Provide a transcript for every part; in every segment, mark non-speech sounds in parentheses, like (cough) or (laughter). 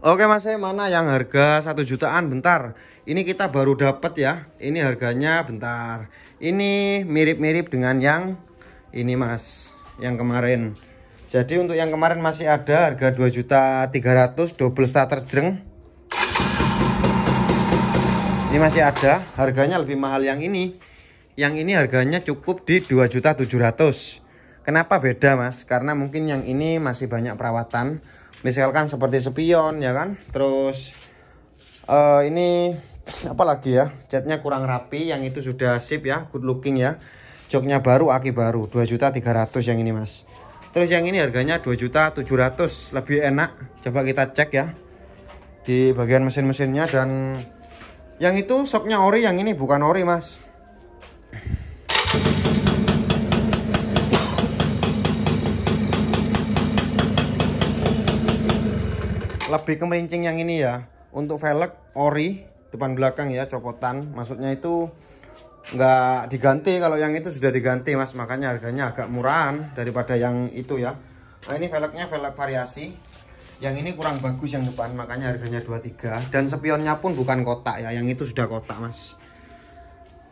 Oke mas saya mana yang harga satu jutaan bentar ini kita baru dapat ya ini harganya bentar ini mirip-mirip dengan yang ini mas yang kemarin jadi untuk yang kemarin masih ada harga 2 juta 300 double starter jeng ini masih ada harganya lebih mahal yang ini yang ini harganya cukup di 2 juta 700 kenapa beda mas karena mungkin yang ini masih banyak perawatan misalkan seperti spion ya kan terus uh, ini (clears throat) apalagi ya catnya kurang rapi yang itu sudah sip ya good looking ya joknya baru aki baru juta 2.300 yang ini mas terus yang ini harganya juta 2.700 lebih enak coba kita cek ya di bagian mesin-mesinnya dan yang itu soknya ori yang ini bukan ori mas lebih ke merincing yang ini ya untuk velg ori depan belakang ya copotan maksudnya itu nggak diganti kalau yang itu sudah diganti mas makanya harganya agak murahan daripada yang itu ya nah ini velgnya velg variasi yang ini kurang bagus yang depan makanya harganya 23 dan spionnya pun bukan kotak ya yang itu sudah kotak mas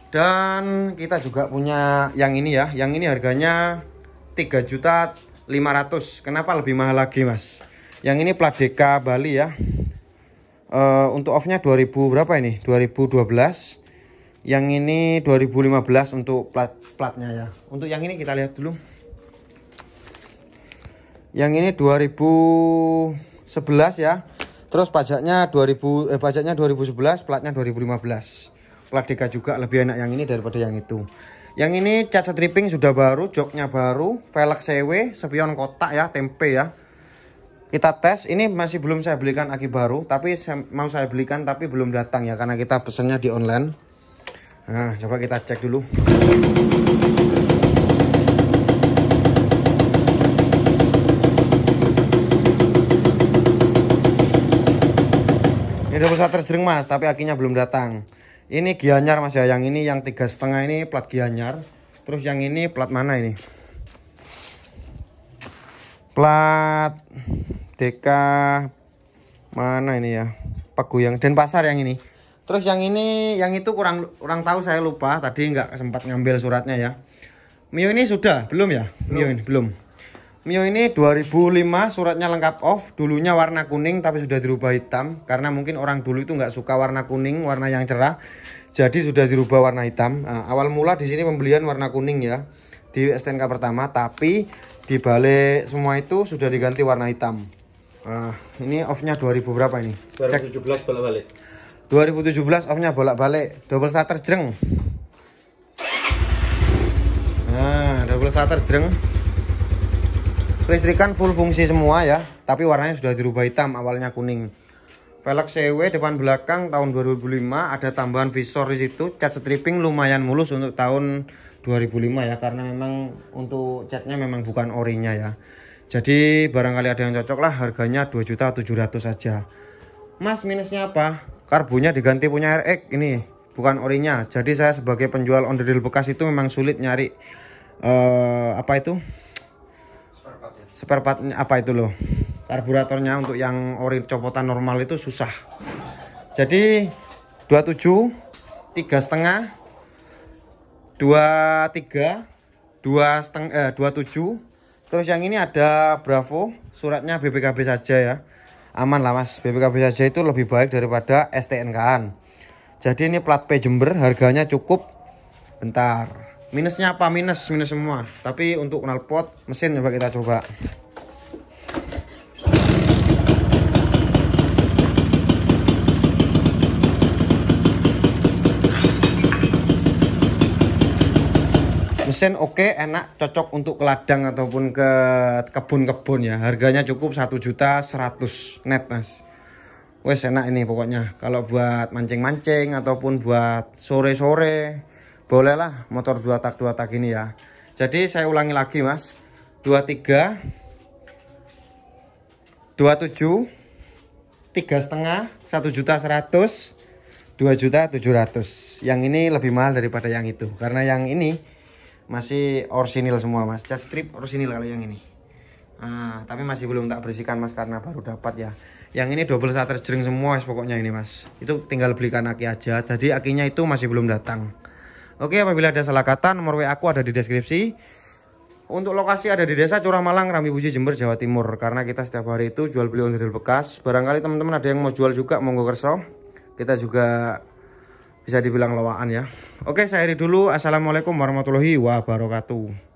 dan kita juga punya yang ini ya yang ini harganya 3 juta 500 kenapa lebih mahal lagi mas yang ini plat DK Bali ya uh, untuk offnya 2000 berapa ini 2012 yang ini 2015 untuk plat platnya ya untuk yang ini kita lihat dulu yang ini 2011 ya terus pajaknya 2000 eh pajaknya 2011 platnya 2015 plat DK juga lebih enak yang ini daripada yang itu yang ini cat stripping sudah baru joknya baru velg sewe. spion kotak ya tempe ya kita tes ini masih belum saya belikan aki baru tapi saya, mau saya belikan tapi belum datang ya karena kita pesennya di online nah coba kita cek dulu ini udah starter string mas tapi akinya belum datang ini gianyar mas ya yang ini yang tiga setengah ini plat gianyar terus yang ini plat mana ini plat DK mana ini ya Peguyang pasar yang ini terus yang ini yang itu kurang kurang tahu saya lupa tadi nggak sempat ngambil suratnya ya Mio ini sudah belum ya belum. Mio ini belum Mio ini 2005 suratnya lengkap off dulunya warna kuning tapi sudah dirubah hitam karena mungkin orang dulu itu nggak suka warna kuning warna yang cerah jadi sudah dirubah warna hitam nah, awal mula di sini pembelian warna kuning ya di STNK pertama tapi dibalik semua itu sudah diganti warna hitam Uh, ini off-nya 2000 berapa ini? 2017 bolak-balik. 2017 off-nya bolak-balik, double starter jreng. Nah, double starter jreng. Listrikan full fungsi semua ya, tapi warnanya sudah dirubah hitam, awalnya kuning. Velg CW depan belakang tahun 2005 ada tambahan visor di situ, cat stripping lumayan mulus untuk tahun 2005 ya karena memang untuk catnya memang bukan orinya ya. Jadi barangkali ada yang cocok lah harganya 2.700 saja. Mas minusnya apa? Karbunya diganti punya RX ini, bukan orinya. Jadi saya sebagai penjual on the deal bekas itu memang sulit nyari uh, apa itu? Spare part apa itu loh? Karburatornya untuk yang ori copotan normal itu susah. Jadi 27 tiga setengah dua tiga dua setengah eh, dua tujuh Terus yang ini ada Bravo, suratnya BPKB saja ya. Aman lah mas, BPKB saja itu lebih baik daripada STNK-an. Jadi ini plat P Jember harganya cukup bentar. Minusnya apa? Minus, minus semua. Tapi untuk knalpot mesin coba kita coba. mesin oke okay, enak cocok untuk ke ladang ataupun ke kebun-kebun ya harganya cukup 1 juta 100 net mas wes enak ini pokoknya kalau buat mancing-mancing ataupun buat sore-sore bolehlah motor dua tak dua tak ini ya jadi saya ulangi lagi mas 23 27 tiga setengah satu juta seratus dua juta tujuh ratus yang ini lebih mahal daripada yang itu karena yang ini masih orsinil semua mas cat strip orsinil kalau yang ini nah, tapi masih belum tak bersihkan mas karena baru dapat ya yang ini double shutter jering semua mas, pokoknya ini mas itu tinggal belikan aki aja jadi akinya itu masih belum datang oke apabila ada salah kata nomor WA aku ada di deskripsi untuk lokasi ada di desa Curah Malang, Rambi Buji, Jember, Jawa Timur Karena kita setiap hari itu jual beli onderdil bekas Barangkali teman-teman ada yang mau jual juga, monggo kerso Kita juga bisa dibilang lawaan ya oke saya akhiri dulu assalamualaikum warahmatullahi wabarakatuh